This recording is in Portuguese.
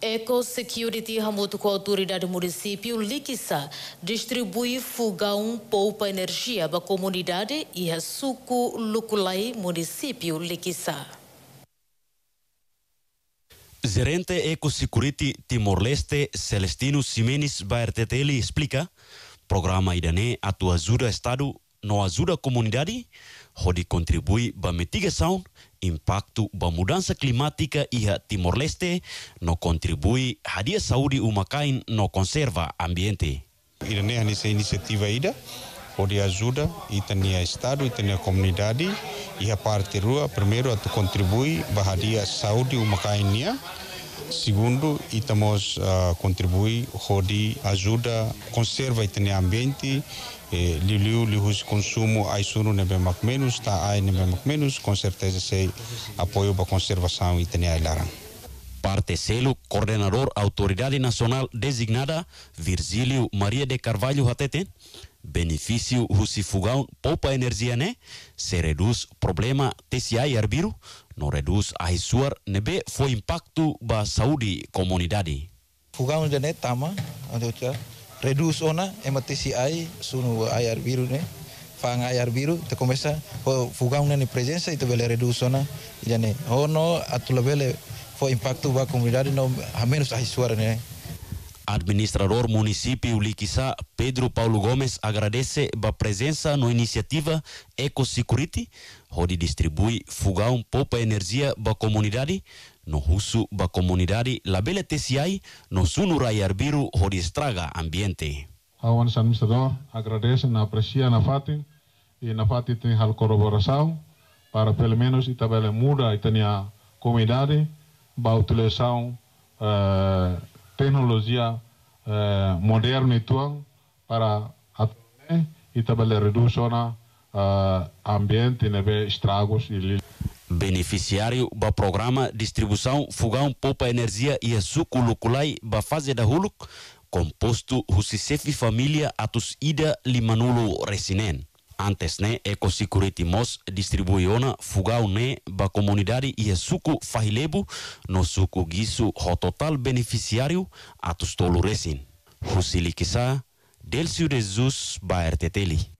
Eco Security Ramuto com a autoridade do município Liquiça distribui fuga um poupa energia para a comunidade e a Suco Luculai, município Liquiça. Gerente Eco Security Timor-Leste Celestino Simenes Baerteteli explica programa Idané a tua ajuda Estado não ajuda a comunidade Hodi contribui para mitigação impacto ba mudança climática a Timor-Leste no contribui hadia saúde uma cain no conserva ambiente. Ida ne nessa iniciativa ida Hodi ajuda e estado e tania comunidade iha parte rua primeiro a contribui ba hadia saúde uma cain nia Segundo, Itamos uh, contribui, Rodi ajuda, conserva e meio ambiente, eh, Liliu, Lihus consumo, suru nebe menos, tá aí nebe menos, com certeza sei apoio para conservação e tenha ilarang. Partecelo, coordenador Autoridade Nacional Designada, Virgílio Maria de Carvalho Hatete, benefício Fugão poupa energia, né? Se reduz problema TCI e arbiro, não reduz a sua nebe foi impacto ba saúde comunidade. Fugão de netama, reduz ona, MTCI, sunu ai arbiro, né? fang ayar biru te começa o fugão na presença e te vele reduz ona, e já né? Ono, a vele o impacto para a comunidade, não, a menos a história, né? Administrador município Liquissá, Pedro Paulo Gomes, agradece a presença na iniciativa EcoSecurity, onde distribui fogão poupa energia para a comunidade, no russo para a comunidade Labela TCI, no e Raiarbiru, onde estraga ambiente. Ao administrador, agradece na aprecia na FATI, e na FATI tem a colaboração para pelo menos Itabela muda e tenha a comunidade, utilização uh, eh, tecnologia uh, moderna e tudo para atender e também reduzir o uh, eh, ambiente neve estragos e Beneficiário do programa Distribuição Fogão Poupa Energia e Açúcar Luculai da fase da Huluk, composto Husisefi Família Atus Ida Limanulo Resinen. Antes, né, Ecosecurity Mos distribuiu fugal, né, ba comunidade e suco fahilebo, no suco guiso total beneficiário atus tolu resin. Husili Kisa, Delcio Jesus, Baerteteli.